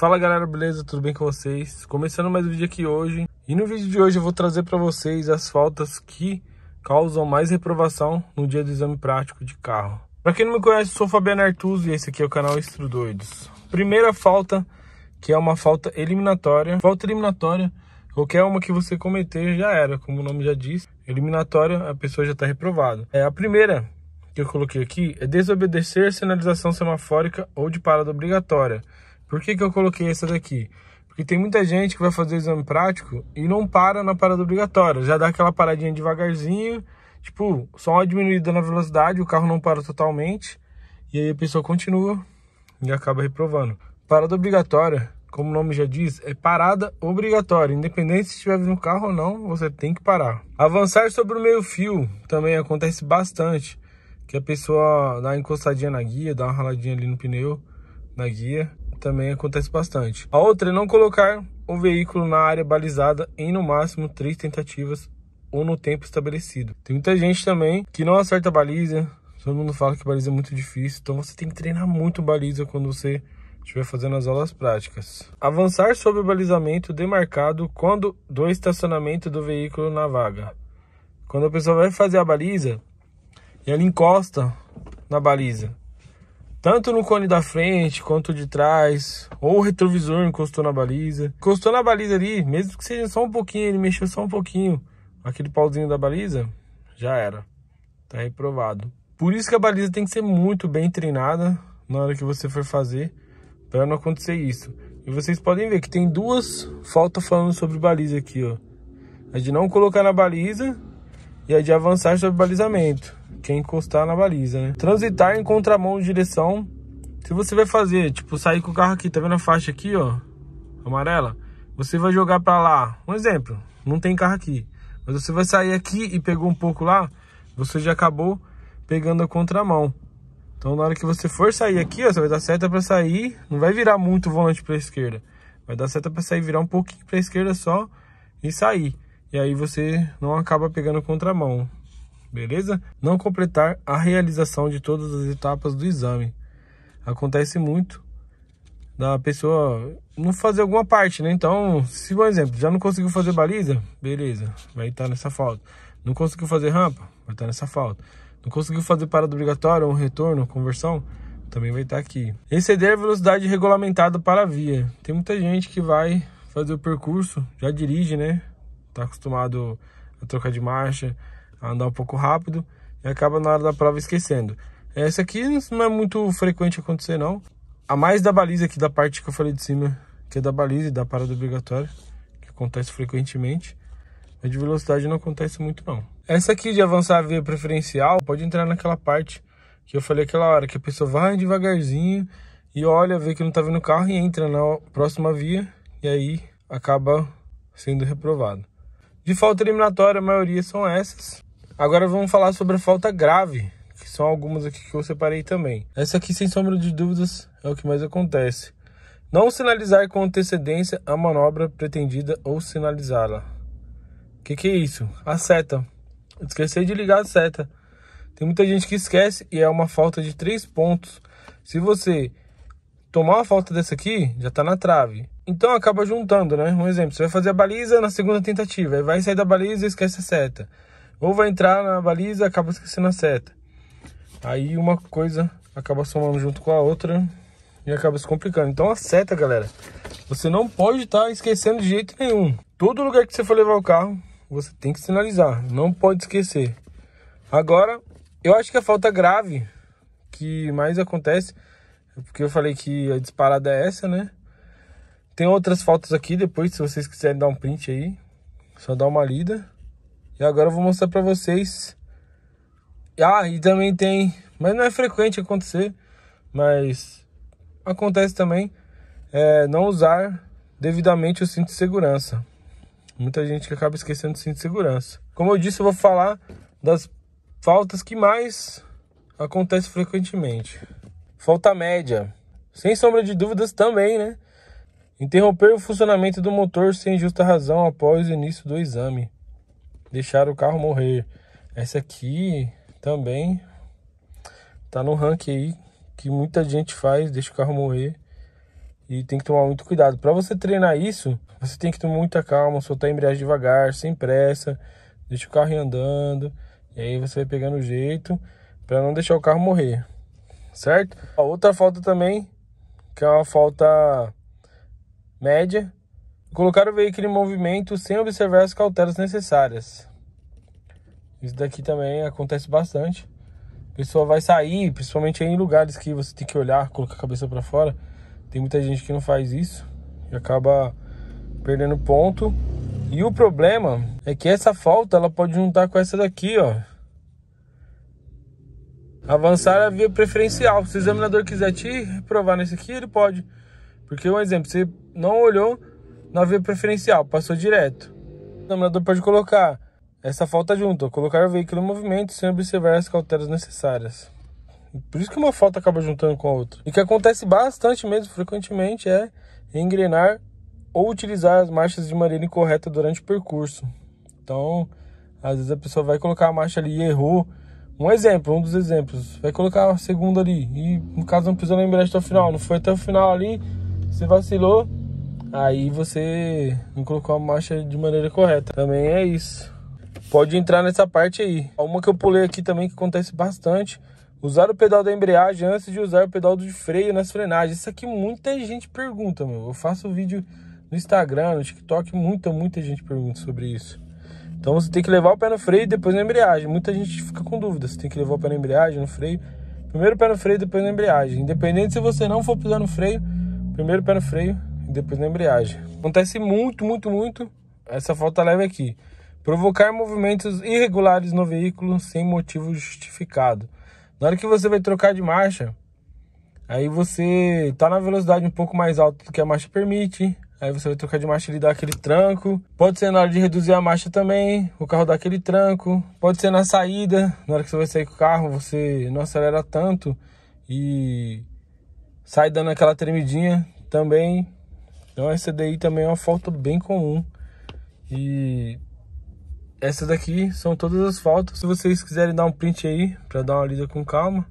Fala galera, beleza? Tudo bem com vocês? Começando mais um vídeo aqui hoje. E no vídeo de hoje eu vou trazer para vocês as faltas que causam mais reprovação no dia do exame prático de carro. Para quem não me conhece, sou Fabiano Artuso e esse aqui é o canal Estro Doidos. Primeira falta, que é uma falta eliminatória. Falta eliminatória, qualquer uma que você cometer já era, como o nome já diz. Eliminatória, a pessoa já está reprovada. É a primeira que eu coloquei aqui é desobedecer sinalização semafórica ou de parada obrigatória. Por que, que eu coloquei essa daqui? Porque tem muita gente que vai fazer o exame prático e não para na parada obrigatória, já dá aquela paradinha devagarzinho, tipo, só uma diminuída na velocidade, o carro não para totalmente, e aí a pessoa continua e acaba reprovando. Parada obrigatória, como o nome já diz, é parada obrigatória, independente se estiver no carro ou não, você tem que parar. Avançar sobre o meio-fio também acontece bastante, que a pessoa dá uma encostadinha na guia, dá uma raladinha ali no pneu, na guia, também acontece bastante. A outra é não colocar o veículo na área balizada em no máximo três tentativas ou no tempo estabelecido. Tem muita gente também que não acerta a baliza. Todo mundo fala que baliza é muito difícil, então você tem que treinar muito baliza quando você estiver fazendo as aulas práticas. Avançar sobre o balizamento demarcado quando do estacionamento do veículo na vaga. Quando a pessoa vai fazer a baliza e ela encosta na baliza, tanto no cone da frente quanto de trás, ou o retrovisor encostou na baliza. Encostou na baliza ali, mesmo que seja só um pouquinho, ele mexeu só um pouquinho, aquele pauzinho da baliza, já era. Tá reprovado. Por isso que a baliza tem que ser muito bem treinada na hora que você for fazer, para não acontecer isso. E vocês podem ver que tem duas faltas falando sobre baliza aqui, ó. A de não colocar na baliza e a de avançar sobre balizamento quem encostar na baliza, né? Transitar em contramão de direção. Se você vai fazer, tipo, sair com o carro aqui, tá vendo a faixa aqui, ó? Amarela. Você vai jogar pra lá. Um exemplo, não tem carro aqui. Mas você vai sair aqui e pegou um pouco lá, você já acabou pegando a contramão. Então na hora que você for sair aqui, ó, você vai dar seta para sair, não vai virar muito o volante para esquerda. Vai dar seta para sair, virar um pouquinho para esquerda só e sair. E aí você não acaba pegando contramão beleza? Não completar a realização de todas as etapas do exame. Acontece muito da pessoa não fazer alguma parte, né? Então, se por exemplo, já não conseguiu fazer baliza, beleza, vai estar nessa falta. Não conseguiu fazer rampa, vai estar nessa falta. Não conseguiu fazer parada obrigatória, um retorno, conversão, também vai estar aqui. Exceder a velocidade regulamentada para a via. Tem muita gente que vai fazer o percurso, já dirige, né? Tá acostumado a trocar de marcha, andar um pouco rápido e acaba na hora da prova esquecendo. Essa aqui não é muito frequente acontecer não. A mais da baliza aqui da parte que eu falei de cima, que é da baliza e da parada obrigatória, que acontece frequentemente. Mas de velocidade não acontece muito não. Essa aqui de avançar a via preferencial pode entrar naquela parte que eu falei aquela hora, que a pessoa vai devagarzinho e olha, vê que não tá vindo o carro e entra na próxima via e aí acaba sendo reprovado. De falta eliminatória, a maioria são essas. Agora vamos falar sobre a falta grave, que são algumas aqui que eu separei também. Essa aqui, sem sombra de dúvidas, é o que mais acontece. Não sinalizar com antecedência a manobra pretendida ou sinalizá-la. O que, que é isso? A seta. Esquecer de ligar a seta. Tem muita gente que esquece e é uma falta de três pontos. Se você tomar uma falta dessa aqui, já tá na trave. Então acaba juntando, né? Um exemplo, você vai fazer a baliza na segunda tentativa, aí vai sair da baliza e esquece a seta. Ou vai entrar na baliza, acaba esquecendo a seta. Aí uma coisa acaba somando junto com a outra e acaba se complicando. Então a seta, galera, você não pode estar tá esquecendo de jeito nenhum. Todo lugar que você for levar o carro, você tem que sinalizar, não pode esquecer. Agora, eu acho que a falta grave que mais acontece, porque eu falei que a disparada é essa, né? Tem outras fotos aqui depois, se vocês quiserem dar um print aí, só dá uma lida. E agora eu vou mostrar pra vocês. Ah, e também tem... Mas não é frequente acontecer. Mas acontece também é, não usar devidamente o cinto de segurança. Muita gente que acaba esquecendo o cinto de segurança. Como eu disse, eu vou falar das faltas que mais acontece frequentemente. Falta média. Sem sombra de dúvidas também, né? Interromper o funcionamento do motor sem justa razão após o início do exame deixar o carro morrer. Essa aqui também tá no ranking aí que muita gente faz, deixa o carro morrer. E tem que tomar muito cuidado. Para você treinar isso, você tem que ter muita calma, soltar a embreagem devagar, sem pressa, deixa o carro ir andando. E aí você vai pegando o jeito para não deixar o carro morrer, certo? A outra falta também, que é uma falta média, Colocar o veículo em movimento sem observar as cautelas necessárias. Isso daqui também acontece bastante. A pessoa vai sair, principalmente em lugares que você tem que olhar, colocar a cabeça para fora. Tem muita gente que não faz isso e acaba perdendo ponto. E o problema é que essa falta ela pode juntar com essa daqui, ó. Avançar a via preferencial. Se o examinador quiser te provar nesse aqui, ele pode. Porque um exemplo, você não olhou na via preferencial, passou direto. O dominador pode colocar essa falta junto, colocar o veículo em movimento sem observar as cautelas necessárias. Por isso que uma falta acaba juntando com a outra. E o que acontece bastante mesmo, frequentemente, é engrenar ou utilizar as marchas de maneira incorreta durante o percurso. Então, às vezes a pessoa vai colocar a marcha ali e errou. Um exemplo, um dos exemplos. Vai colocar a segunda ali e, no caso, não precisou lembrar até o final. Não foi até o final ali, você vacilou, aí você não colocou a marcha de maneira correta. Também é isso. Pode entrar nessa parte aí. Uma que eu pulei aqui também que acontece bastante. Usar o pedal da embreagem antes de usar o pedal de freio nas frenagens. Isso aqui muita gente pergunta, meu. Eu faço vídeo no Instagram, no TikTok, muita, muita gente pergunta sobre isso. Então você tem que levar o pé no freio e depois na embreagem. Muita gente fica com dúvida. Você tem que levar o pé na embreagem, no freio. Primeiro o pé no freio, depois na embreagem. Independente se você não for pisar no freio, primeiro o pé no freio, depois na embreagem. Acontece muito, muito, muito essa falta leve aqui. Provocar movimentos irregulares no veículo sem motivo justificado. Na hora que você vai trocar de marcha, aí você tá na velocidade um pouco mais alta do que a marcha permite. Aí você vai trocar de marcha e dá aquele tranco. Pode ser na hora de reduzir a marcha também, o carro dá aquele tranco. Pode ser na saída, na hora que você vai sair com o carro, você não acelera tanto e sai dando aquela tremidinha também. Então essa daí também é uma foto bem comum. E essas daqui são todas as fotos. Se vocês quiserem dar um print aí para dar uma lida com calma,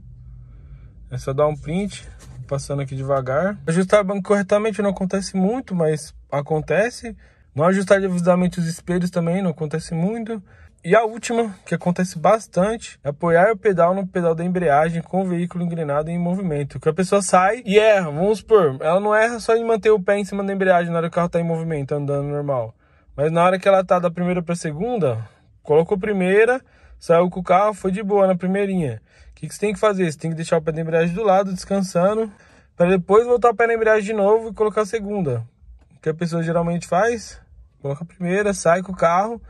é só dar um print, passando aqui devagar. Ajustar o banco corretamente não acontece muito, mas acontece. Não ajustar devidamente os espelhos também não acontece muito. E a última, que acontece bastante, é apoiar o pedal no pedal da embreagem com o veículo engrenado em movimento. Que a pessoa sai e erra, vamos supor, ela não erra só em manter o pé em cima da embreagem na hora que o carro está em movimento, andando normal. Mas na hora que ela está da primeira para a segunda, colocou a primeira, saiu com o carro, foi de boa na primeirinha. O que, que você tem que fazer? Você tem que deixar o pé da embreagem do lado, descansando, para depois voltar o pé na embreagem de novo e colocar a segunda. O que a pessoa geralmente faz? Coloca a primeira, sai com o carro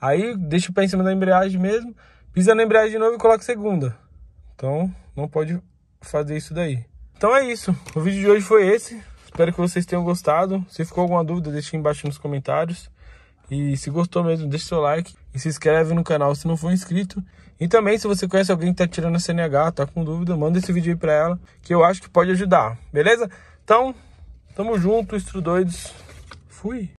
Aí deixa o pé em cima da embreagem mesmo, pisa na embreagem de novo e coloca segunda. Então não pode fazer isso daí. Então é isso. O vídeo de hoje foi esse. Espero que vocês tenham gostado. Se ficou alguma dúvida, deixe embaixo nos comentários. E se gostou mesmo, deixe seu like e se inscreve no canal se não for inscrito. E também, se você conhece alguém que está tirando a CNH, tá com dúvida, manda esse vídeo aí para ela, que eu acho que pode ajudar, beleza? Então, tamo junto, estrudoidos. Fui!